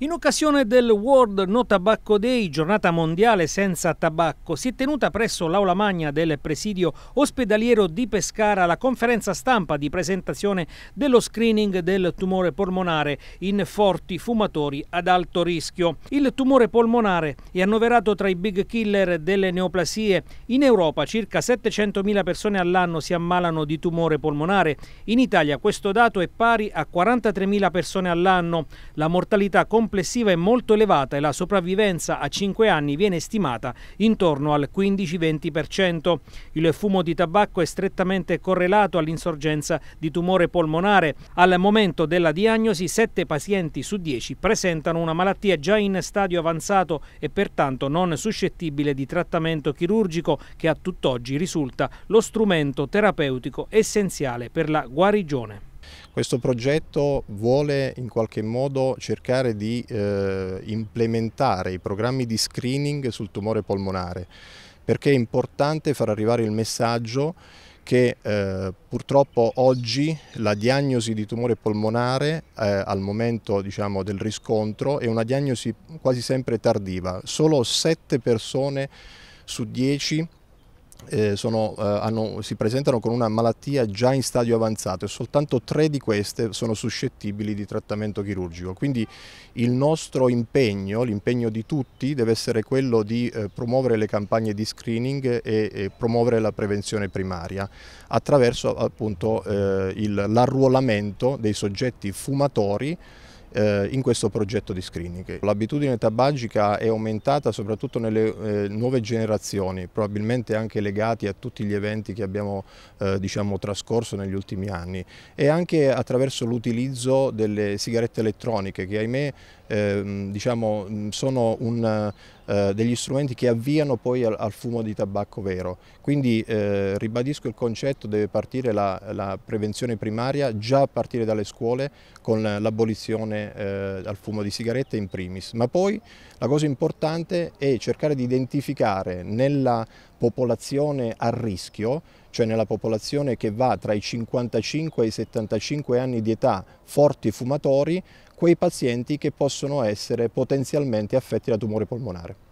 In occasione del World No Tobacco Day, giornata mondiale senza tabacco, si è tenuta presso l'aula magna del presidio ospedaliero di Pescara la conferenza stampa di presentazione dello screening del tumore polmonare in forti fumatori ad alto rischio. Il tumore polmonare è annoverato tra i big killer delle neoplasie. In Europa circa 700.000 persone all'anno si ammalano di tumore polmonare. In Italia questo dato è pari a 43.000 persone all'anno. La mortalità complessiva complessiva è molto elevata e la sopravvivenza a 5 anni viene stimata intorno al 15-20%. Il fumo di tabacco è strettamente correlato all'insorgenza di tumore polmonare. Al momento della diagnosi 7 pazienti su 10 presentano una malattia già in stadio avanzato e pertanto non suscettibile di trattamento chirurgico che a tutt'oggi risulta lo strumento terapeutico essenziale per la guarigione. Questo progetto vuole in qualche modo cercare di eh, implementare i programmi di screening sul tumore polmonare perché è importante far arrivare il messaggio che eh, purtroppo oggi la diagnosi di tumore polmonare eh, al momento diciamo, del riscontro è una diagnosi quasi sempre tardiva, solo 7 persone su 10 eh, sono, eh, hanno, si presentano con una malattia già in stadio avanzato e soltanto tre di queste sono suscettibili di trattamento chirurgico. Quindi il nostro impegno, l'impegno di tutti, deve essere quello di eh, promuovere le campagne di screening e, e, promuovere la prevenzione primaria attraverso appunto eh, l'arruolamento dei soggetti fumatori eh, in questo progetto di screening. L'abitudine tabagica è aumentata soprattutto nelle eh, nuove generazioni, probabilmente anche legati a tutti gli eventi che abbiamo eh, diciamo, trascorso negli ultimi anni e anche attraverso l'utilizzo delle sigarette elettroniche che ahimè Ehm, diciamo, mm, sono un, eh, degli strumenti che avviano poi al, al fumo di tabacco vero. Quindi eh, ribadisco il concetto, deve partire la, la, prevenzione primaria già a partire dalle scuole con l'abolizione eh, al fumo di sigarette in primis. Ma poi la cosa importante è cercare di identificare nella popolazione a rischio cioè nella popolazione che va tra i 55 e i 75 anni di età, forti fumatori, quei pazienti che possono essere potenzialmente affetti da tumore polmonare.